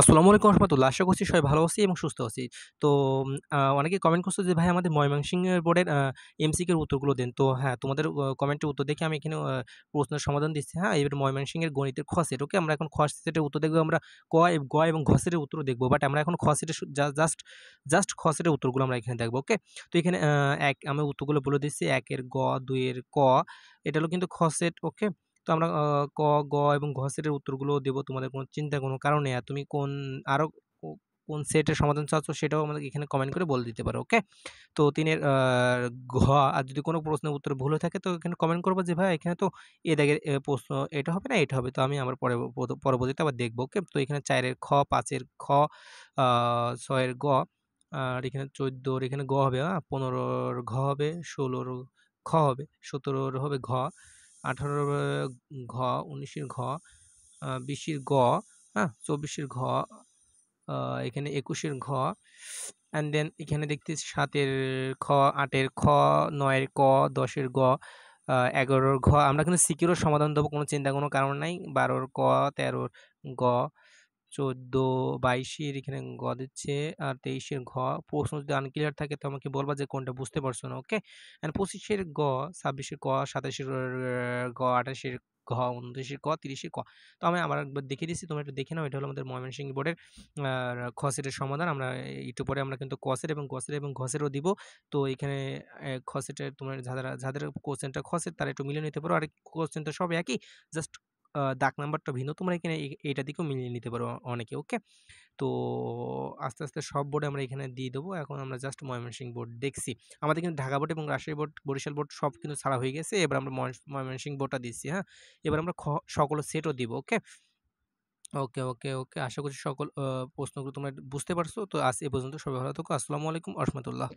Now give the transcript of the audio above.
আসসালামু আলাইকুম রহমতুল্লাহ আশা করছি সবাই ভালো আছি এবং সুস্থ আছি তো অনেকে কমেন্ট করছে যে ভাই আমাদের ময়মনসিংহের বোর্ডের এমসিকের উত্তরগুলো দেন তো হ্যাঁ তোমাদের কমেন্টের উত্তর দেখে আমি এখানে প্রশ্নের সমাধান দিচ্ছি হ্যাঁ এবার ময়মনসিংহের গণিতের খ সেট ওকে আমরা এখন খ সেটের উত্তর দেখবো আমরা ক গ এবং ঘ সেটের উত্তর দেখবো বাট আমরা এখন খ সেটের জাস্ট জাস্ট খ সেটের উত্তরগুলো আমরা এখানে দেখবো ওকে তো এখানে এক আমি উত্তরগুলো বলে দিচ্ছি একের গ দুইয়ের ক এটা হলো কিন্তু খ সেট ওকে তো আমরা ক গ এবং ঘ সেটের উত্তরগুলো দেব তোমাদের কোনো চিন্তা কোনো কারণে আর তুমি কোন আরও কোন সেটের সমাধান চাচ্ছ সেটাও আমাদের এখানে কমেন্ট করে বলে দিতে পারো ওকে তো তিনের ঘ আর যদি কোনো প্রশ্নের উত্তর ভুল হয়ে থাকে তো এখানে কমেন্ট করবো যে ভাই এখানে তো এ দাগের প্রশ্ন এটা হবে না এটা হবে তো আমি আমার পরে পরবর্তীতে আবার দেখবো ওকে তো এখানে চারের খ পাঁচের খ ছয়ের গ আর এখানে চোদ্দোর এখানে গ হবে হ্যাঁ পনেরোর ঘ হবে ষোলোর খ হবে সতেরোর হবে ঘ আঠারো ঘ উনিশের ঘ বিশের গ হ্যাঁ চব্বিশের ঘ এখানে একুশের ঘ অ্যান্ড দেন এখানে দেখতেছি সাতের খ আটের খ নয়ের ক দশের গ এগারোর ঘ আমরা কিন্তু সিকিউরের সমাধান দেবো কোনো চিন্তা কোনো কারণ নাই বারোর ক তেরোর গ চোদ্দো বাইশের এখানে গ দিচ্ছে আর তেইশের ঘ প্রশ্ন যদি আনক্লিয়ার থাকে তো আমাকে বলবা যে কোনটা বুঝতে পারছো না ওকে অ্যান্ড পঁচিশের গ ছাব্বিশের ক সাতাশের গ আঠাশের ঘ উনত্রিশের ক তিরিশের ক তো আমি আমার একবার দেখে দিচ্ছি তোমরা একটু দেখে নাও এটা হলো আমাদের ময়মনসিংহ বোর্ডের খ সেটের সমাধান আমরা একটু পরে আমরা কিন্তু কসের এবং কসের এবং ঘসেরও দিব তো এখানে খ সেটের যাদের যাদের কোশ্চেনটা খসের তারা একটু মিলে নিতে পারো আর কোশ্চেন তো সব একই জাস্ট দাগ নাম্বারটা ভিন্ন তোমরা এখানে এইটা দিকেও মিলিয়ে নিতে পারো অনেকে ওকে তো আস্তে আস্তে সব বোর্ডে আমরা এখানে দিয়ে দেবো এখন আমরা জাস্ট ময়মনসিংহ বোর্ড দেখছি আমাদের কিন্তু ঢাকা বোর্ড এবং রাজশাহী বোর্ড বরিশাল বোর্ড সব কিন্তু ছাড়া হয়ে গেছে এবার আমরা ময়মনসিংহ বোর্ডটা দিচ্ছি হ্যাঁ এবার আমরা সকল সেটও দিব ওকে ওকে ওকে ওকে আশা করছি সকল প্রশ্নগুলো তোমরা বুঝতে পারছো তো আজ এ পর্যন্ত সবাই ভালো থাকো আসসালামু আলাইকুম রহমতুল্লাহ